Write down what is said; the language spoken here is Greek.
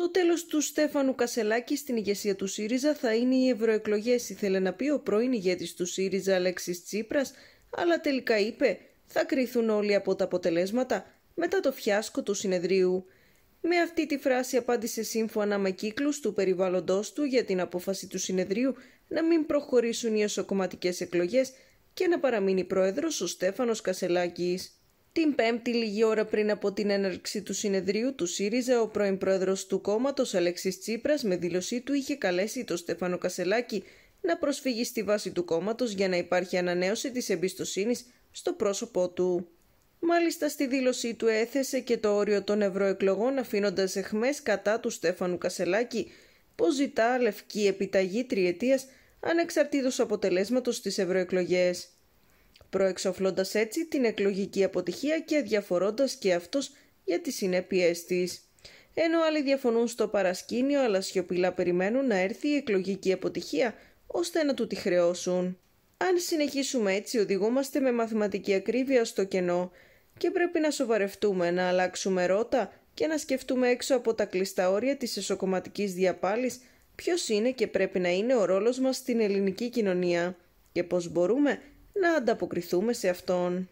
Το τέλος του Στέφανου Κασελάκη στην ηγεσία του ΣΥΡΙΖΑ θα είναι οι ευρωεκλογές, ήθελε να πει ο πρώην ηγέτης του ΣΥΡΙΖΑ Αλέξης Τσίπρας, αλλά τελικά είπε θα κρυθούν όλοι από τα αποτελέσματα μετά το φιάσκο του συνεδρίου. Με αυτή τη φράση απάντησε σύμφωνα με κύκλους του περιβάλλοντός του για την απόφαση του συνεδρίου να μην προχωρήσουν οι εσωκομματικές εκλογές και να παραμείνει πρόεδρος ο Στέφανος Κασελάκης. Την Πέμπτη, λίγη ώρα πριν από την έναρξη του συνεδρίου του ΣΥΡΙΖΑ, ο πρώην πρόεδρος του κόμματος Αλέξης Τσίπρας, με δήλωσή του, είχε καλέσει τον Στέφανο Κασελάκη να προσφύγει στη βάση του κόμματος για να υπάρχει ανανέωση της εμπιστοσύνης στο πρόσωπό του. Μάλιστα, στη δήλωσή του έθεσε και το όριο των ευρωεκλογών, αφήνοντας εχμές κατά του Στέφανου Κασελάκη, που ζητά λευκή επιταγή τριετίας ανεξαρτήτως αποτελέσματος στις ευρωεκλογές προεξοφλώντας έτσι την εκλογική αποτυχία και αδιαφορώντας και αυτός για τις συνέπειές της. Ενώ άλλοι διαφωνούν στο παρασκήνιο αλλά σιωπηλά περιμένουν να έρθει η εκλογική αποτυχία ώστε να του τη χρεώσουν. Αν συνεχίσουμε έτσι οδηγούμαστε με μαθηματική ακρίβεια στο κενό και πρέπει να σοβαρευτούμε, να αλλάξουμε ρότα και να σκεφτούμε έξω από τα κλειστά όρια της εσωκομματικής διαπάλης ποιος είναι και πρέπει να είναι ο ρόλος μας στην ελληνική κοινωνία και πώς μπορούμε να ανταποκριθούμε σε αυτόν.